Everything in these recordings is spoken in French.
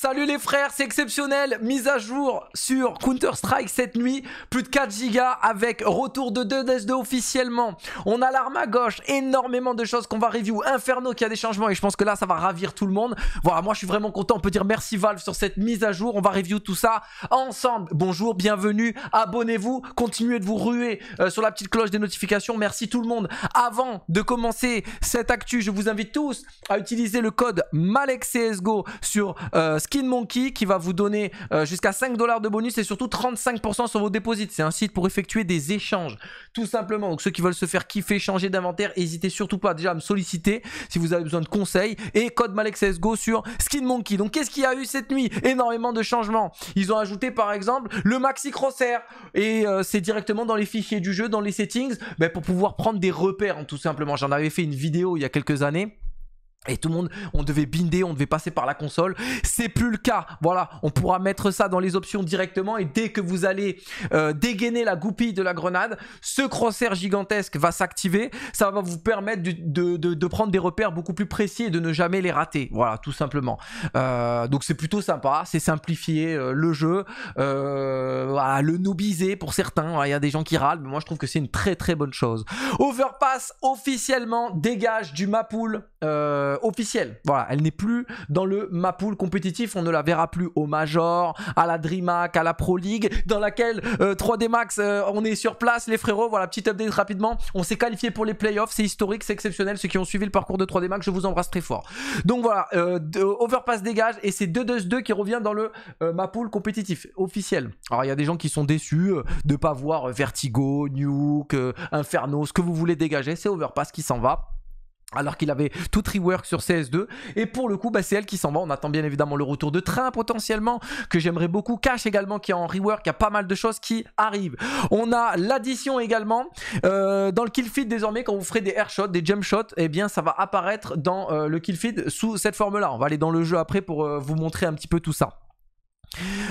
Salut les frères, c'est exceptionnel, mise à jour sur Counter-Strike cette nuit, plus de 4 go avec retour de 2DS2 officiellement. On a l'arme à gauche, énormément de choses qu'on va review, Inferno qui a des changements et je pense que là ça va ravir tout le monde. Voilà, moi je suis vraiment content, on peut dire merci Valve sur cette mise à jour, on va review tout ça ensemble. Bonjour, bienvenue, abonnez-vous, continuez de vous ruer euh, sur la petite cloche des notifications, merci tout le monde. Avant de commencer cette actu, je vous invite tous à utiliser le code MALEXCSGO sur... Euh, Skin Monkey qui va vous donner euh, jusqu'à 5 dollars de bonus et surtout 35% sur vos dépôts. C'est un site pour effectuer des échanges, tout simplement. Donc ceux qui veulent se faire kiffer, changer d'inventaire, n'hésitez surtout pas déjà à me solliciter si vous avez besoin de conseils. Et code MalexSGO sur Skin Monkey. Donc qu'est-ce qu'il y a eu cette nuit Énormément de changements. Ils ont ajouté par exemple le maxi crosshair et euh, c'est directement dans les fichiers du jeu, dans les settings, ben, pour pouvoir prendre des repères hein, tout simplement. J'en avais fait une vidéo il y a quelques années. Et tout le monde, on devait binder, on devait passer par la console. C'est plus le cas. Voilà, on pourra mettre ça dans les options directement. Et dès que vous allez euh, dégainer la goupille de la grenade, ce crosshair gigantesque va s'activer. Ça va vous permettre de, prendre des repères beaucoup plus précis et de ne jamais les rater. Voilà, tout simplement. Euh, donc c'est plutôt sympa. C'est simplifier euh, le jeu, voilà, le noobiser pour certains. Il y a des gens qui râlent, mais moi je trouve que c'est une très très bonne chose. Overpass officiellement dégage du Mapool. Euh, officielle. Voilà, elle n'est plus dans le mapool compétitif. On ne la verra plus au Major, à la DreamHack, à la Pro League, dans laquelle 3D euh, Max, euh, on est sur place, les frérots. Voilà, petit update rapidement. On s'est qualifié pour les playoffs. C'est historique, c'est exceptionnel. Ceux qui ont suivi le parcours de 3D Max, je vous embrasse très fort. Donc voilà, Overpass dégage et c'est 2-2-2 qui revient dans le mapool compétitif officiel. Alors il y a des gens qui sont déçus de pas voir Vertigo, Nuke, Inferno, ce que vous voulez dégager. C'est Overpass qui s'en va alors qu'il avait tout rework sur CS2 et pour le coup bah, c'est elle qui s'en va on attend bien évidemment le retour de train potentiellement que j'aimerais beaucoup Cash également qui est en rework il y a pas mal de choses qui arrivent on a l'addition également euh, dans le kill feed désormais quand vous ferez des airshots, des jump et eh bien ça va apparaître dans euh, le kill feed sous cette forme là on va aller dans le jeu après pour euh, vous montrer un petit peu tout ça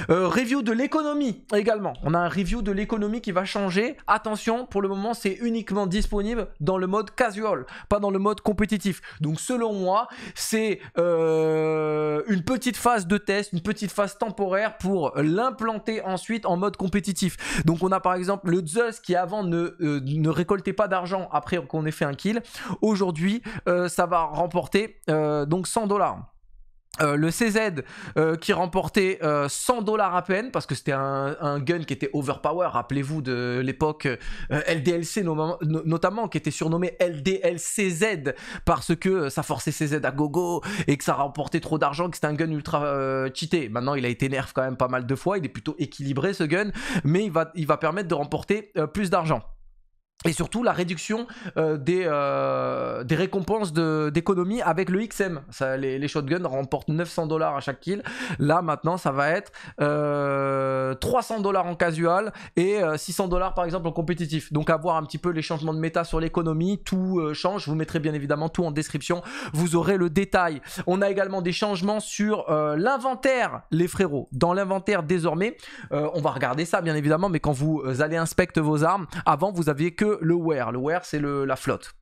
euh, review de l'économie également. On a un review de l'économie qui va changer. Attention, pour le moment, c'est uniquement disponible dans le mode casual, pas dans le mode compétitif. Donc, selon moi, c'est euh, une petite phase de test, une petite phase temporaire pour l'implanter ensuite en mode compétitif. Donc, on a par exemple le Zeus qui avant euh, ne, récoltait pas d'argent après qu'on ait fait un kill. Aujourd'hui, ça va remporter donc 100 dollars. Euh, le CZ euh, qui remportait 100 euh, dollars à peine parce que c'était un, gun qui était overpower. Rappelez-vous de l'époque LDLC notamment qui était surnommé LDLCZ parce que ça forçait CZ à gogo et que ça remportait trop d'argent, que c'était un gun ultra cheaté. Maintenant il a été nerf quand même pas mal de fois, il est plutôt équilibré ce gun, mais il va, il va permettre de remporter plus d'argent et surtout la réduction euh, des, euh, des, récompenses d'économie avec le XM. Ça, les, shotguns remportent 900 dollars à chaque kill. Là maintenant, ça va être 300 euh, dollars en casual et 600 dollars par exemple en compétitif. Donc à voir un petit peu les changements de méta sur l'économie. Tout change. Je vous mettrai bien évidemment tout en description. Vous aurez le détail. On a également des changements sur l'inventaire, les frérots. Dans l'inventaire désormais, on va regarder ça bien évidemment. Mais quand vous allez inspecter vos armes, avant vous aviez que le where, Le where c'est la flotte.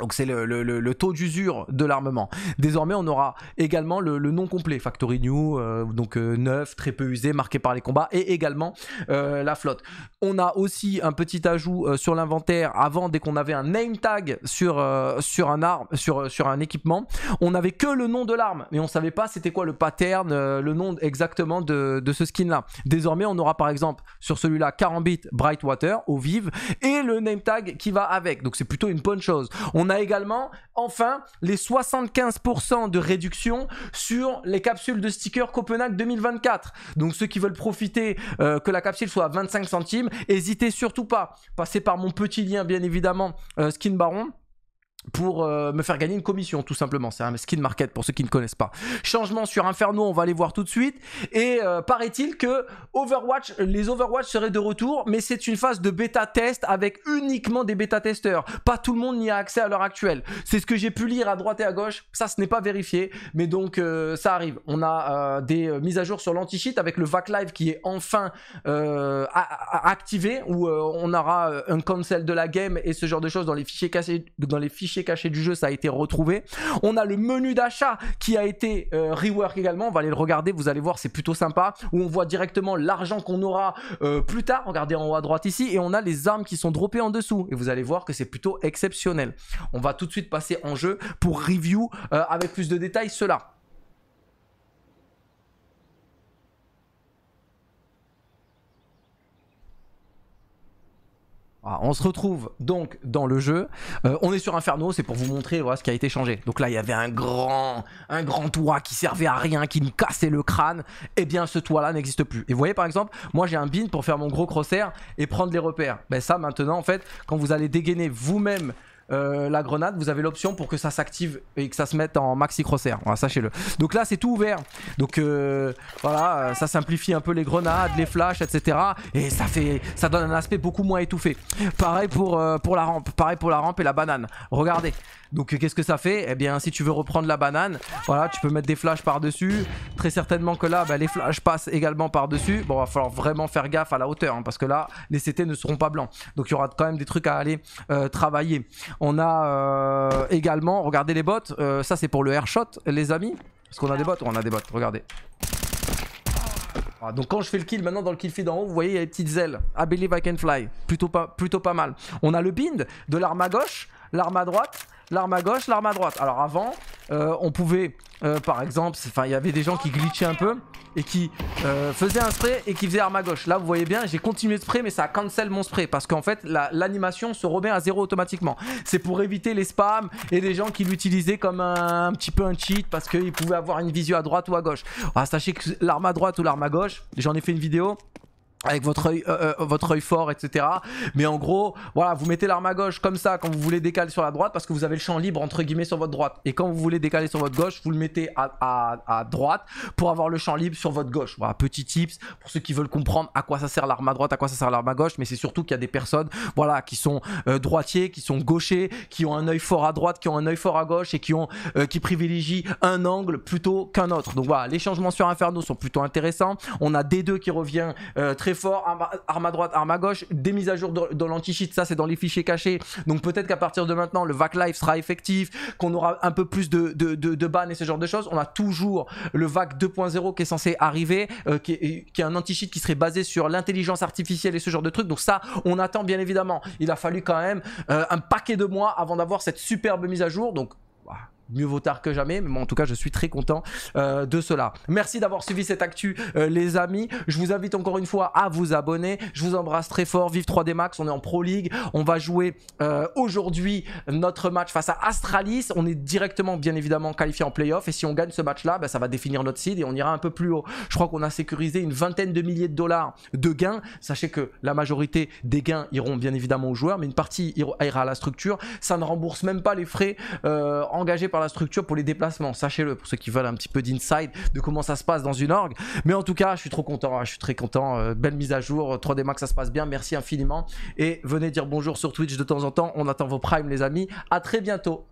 Donc c'est le, taux d'usure de l'armement. Désormais, on aura également le, nom complet, Factory New, euh, donc euh, neuf, très peu usé, marqué par les combats, et également euh, la flotte. On a aussi un petit ajout sur l'inventaire. Avant, dès qu'on avait un name tag sur, sur, un, arme, sur, sur un équipement, on n'avait que le nom de l'arme, mais on ne savait pas c'était quoi le pattern, le nom exactement de, de ce skin-là. Désormais, on aura par exemple sur celui-là bits Brightwater, au vive, et le name tag qui va avec. Donc c'est plutôt une bonne chose. On on a également, enfin, les 75% de réduction sur les capsules de stickers Copenhague 2024. Donc ceux qui veulent profiter euh, que la capsule soit à 25 centimes, n'hésitez surtout pas. Passez par mon petit lien, bien évidemment, euh, Skin Baron pour euh, me faire gagner une commission tout simplement. C'est un skin market pour ceux qui ne connaissent pas. Changement sur Inferno, on va aller voir tout de suite. Et euh, paraît-il que Overwatch, les Overwatch seraient de retour, mais c'est une phase de bêta test avec uniquement des bêta testeurs. Pas tout le monde n'y a accès à l'heure actuelle. C'est ce que j'ai pu lire à droite et à gauche. Ça, ce n'est pas vérifié, mais donc euh, ça arrive. On a des mises à jour sur l'anti-cheat avec le VAC Live qui est enfin activé où on aura un cancel de la game et ce genre de choses dans les fichiers cassés, dans les fichiers caché du jeu, ça a été retrouvé. On a le menu d'achat qui a été euh, rework également. On va aller le regarder, vous allez voir, c'est plutôt sympa. Où on voit directement l'argent qu'on aura euh, plus tard. Regardez en haut à droite ici. Et on a les armes qui sont droppées en dessous. Et vous allez voir que c'est plutôt exceptionnel. On va tout de suite passer en jeu pour review euh, avec plus de détails cela. Ah, on se retrouve donc dans le jeu. Euh, on est sur Inferno, c'est pour vous montrer ce qui a été changé. Donc là, il y avait un grand, un grand toit qui servait à rien, qui nous cassait le crâne. Eh bien, ce toit-là n'existe plus. Et vous voyez, par exemple, moi j'ai un bin pour faire mon gros crosshair et prendre les repères. Mais ben, ça, maintenant, en fait, quand vous allez dégainer vous-même euh, la grenade, vous avez l'option pour que ça s'active et que ça se mette en maxi crosshair. sachez-le. Donc là, c'est tout ouvert. Donc euh, voilà, euh, ça simplifie un peu les grenades, les flashs, etc. Et ça fait, ça donne un aspect beaucoup moins étouffé. Pareil pour, pour la rampe, pareil pour la rampe et la banane. Regardez. Donc qu'est-ce que ça fait Eh bien, si tu veux reprendre la banane, voilà, tu peux mettre des flashs par-dessus. Très certainement que là, bah, les flashs passent également par-dessus. Bon, va falloir vraiment faire gaffe à la hauteur, hein, parce que là, les CT ne seront pas blancs. Donc il y aura quand même des trucs à aller travailler. On a euh, également, regardez les bottes, euh, ça c'est pour le airshot les amis. Est-ce qu'on a des bottes on a des bottes, regardez. Ah, donc quand je fais le kill maintenant dans le kill feed en haut, vous voyez il y a les petites ailes. I believe I can fly, plutôt pas, plutôt pas mal. On a le bind de l'arme à gauche, l'arme à droite, l'arme à gauche, l'arme à droite. Alors avant, euh, on pouvait, euh, par exemple, il y avait des gens qui glitchaient un peu et qui euh, faisaient un spray et qui faisaient arme à gauche. Là, vous voyez bien, j'ai continué de spray, mais ça cancel mon spray parce qu'en fait, l'animation se remet à zéro automatiquement. C'est pour éviter les spams et les gens qui l'utilisaient comme un, petit peu un cheat parce qu'ils pouvaient avoir une vision à droite ou à gauche. Ah, sachez que l'arme à droite ou l'arme à gauche, j'en ai fait une vidéo, avec votre œil, euh, euh, votre fort, etc. Mais en gros, voilà, vous mettez l'arme à gauche comme ça quand vous voulez décaler sur la droite parce que vous avez le champ libre entre guillemets sur votre droite. Et quand vous voulez décaler sur votre gauche, vous le mettez à, droite pour avoir le champ libre sur votre gauche. Voilà, petit tips pour ceux qui veulent comprendre à quoi ça sert l'arme à droite, à quoi ça sert l'arme à gauche. Mais c'est surtout qu'il y a des personnes, voilà, qui sont euh, droitiers, qui sont gauchers, qui ont un œil fort à droite, qui ont un œil fort à gauche et qui ont, qui privilégient un angle plutôt qu'un autre. Donc voilà, les changements sur Inferno sont plutôt intéressants. On a D2 qui revient très fort, arme, à droite, arme à gauche, des mises à jour dans, l'anti-cheat, ça c'est dans les fichiers cachés. Donc peut-être qu'à partir de maintenant, le VAC Live sera effectif, qu'on aura un peu plus de, de, ban et ce genre de choses. On a toujours le VAC 2.0 qui est censé arriver, euh, qui, est, un anti-cheat qui serait basé sur l'intelligence artificielle et ce genre de trucs. Donc ça, on attend bien évidemment. Il a fallu quand même euh, un paquet de mois avant d'avoir cette superbe mise à jour. Donc, voilà mieux vaut tard que jamais, mais moi en tout cas je suis très content euh, de cela. Merci d'avoir suivi cette actu euh, les amis, je vous invite encore une fois à vous abonner, je vous embrasse très fort, vive 3D Max, on est en Pro League, on va jouer euh, aujourd'hui notre match face à Astralis, on est directement bien évidemment qualifié en playoff et si on gagne ce match là, ben, ça va définir notre seed et on ira un peu plus haut. Je crois qu'on a sécurisé une vingtaine de milliers de dollars de gains, sachez que la majorité des gains iront bien évidemment aux joueurs, mais une partie ira à la structure, ça ne rembourse même pas les frais engagés par la structure pour les déplacements, sachez-le, pour ceux qui veulent un petit peu d'inside de comment ça se passe dans une orgue. Mais en tout cas, je suis trop content, hein, je suis très content. Euh, belle mise à jour, 3D euh, Max, ça se passe bien, merci infiniment. Et venez dire bonjour sur Twitch de temps en temps, on attend vos primes les amis. À très bientôt.